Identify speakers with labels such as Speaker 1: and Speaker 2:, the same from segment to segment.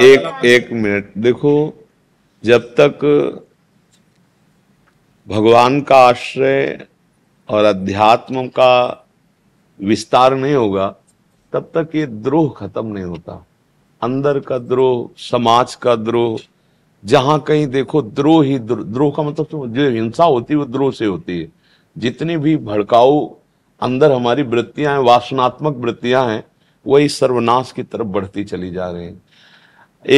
Speaker 1: एक एक मिनट देखो जब तक भगवान का आश्रय और अध्यात्म का विस्तार नहीं होगा तब तक ये द्रोह खत्म नहीं होता अंदर का द्रोह समाज का द्रोह जहां कहीं देखो द्रोह ही द्रोह का मतलब तो जो हिंसा होती है वो द्रोह से होती है जितनी भी भड़काऊ अंदर हमारी वृत्तियां हैं वासनात्मक वृत्तियां हैं वही सर्वनाश की तरफ बढ़ती चली जा रही हैं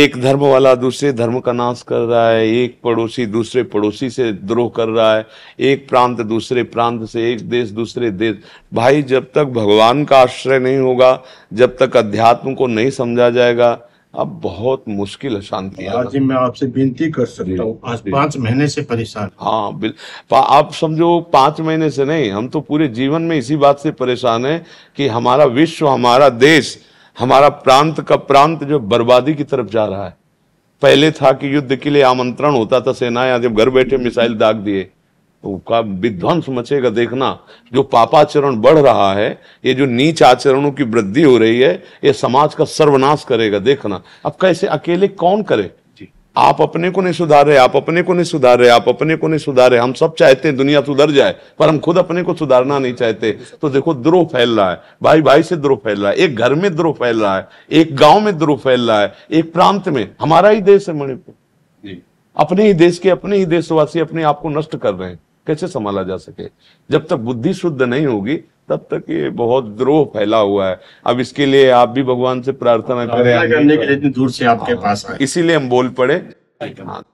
Speaker 1: एक धर्म वाला दूसरे धर्म का नाश कर रहा है एक पड़ोसी दूसरे पड़ोसी से द्रोह कर रहा है एक प्रांत दूसरे प्रांत से एक देश दूसरे देश भाई जब तक भगवान का आश्रय नहीं होगा जब तक अध्यात्म को नहीं समझा जाएगा अब बहुत मुश्किल है शांति मैं आपसे विनती कर सकता हूँ आज पांच महीने से परेशान हाँ बिल आप समझो पांच महीने से नहीं हम तो पूरे जीवन में इसी बात से परेशान है कि हमारा विश्व हमारा देश हमारा प्रांत का प्रांत जो बर्बादी की तरफ जा रहा है पहले था कि युद्ध के लिए आमंत्रण होता था सेनाएं जब घर बैठे मिसाइल दाग दिए का विध्वंस मचेगा देखना जो पापाचरण बढ़ रहा है ये जो नीच आचरणों की वृद्धि हो रही है ये समाज का सर्वनाश करेगा देखना अब कैसे अकेले कौन करे आप अपने को नहीं सुधारे आप अपने को नहीं सुधारे आप अपने को नहीं सुधारे हम सब चाहते हैं दुनिया सुधर जाए पर हम खुद अपने को सुधारना नहीं चाहते तो देखो द्रोह फैल रहा है भाई भाई से द्रोह फैल रहा है एक घर में द्रोह फैल रहा है एक गांव में द्रोह फैल रहा है एक प्रांत में हमारा ही देश है मणिपुर अपने ही देश के अपने ही देशवासी अपने आप को नष्ट कर रहे हैं कैसे संभाला जा सके जब तक बुद्धि शुद्ध नहीं होगी तब तक ये बहुत द्रोह फैला हुआ है अब इसके लिए आप भी भगवान से प्रार्थना करें करने के लिए दूर से आपके पास इसीलिए हम बोल पड़े हाँ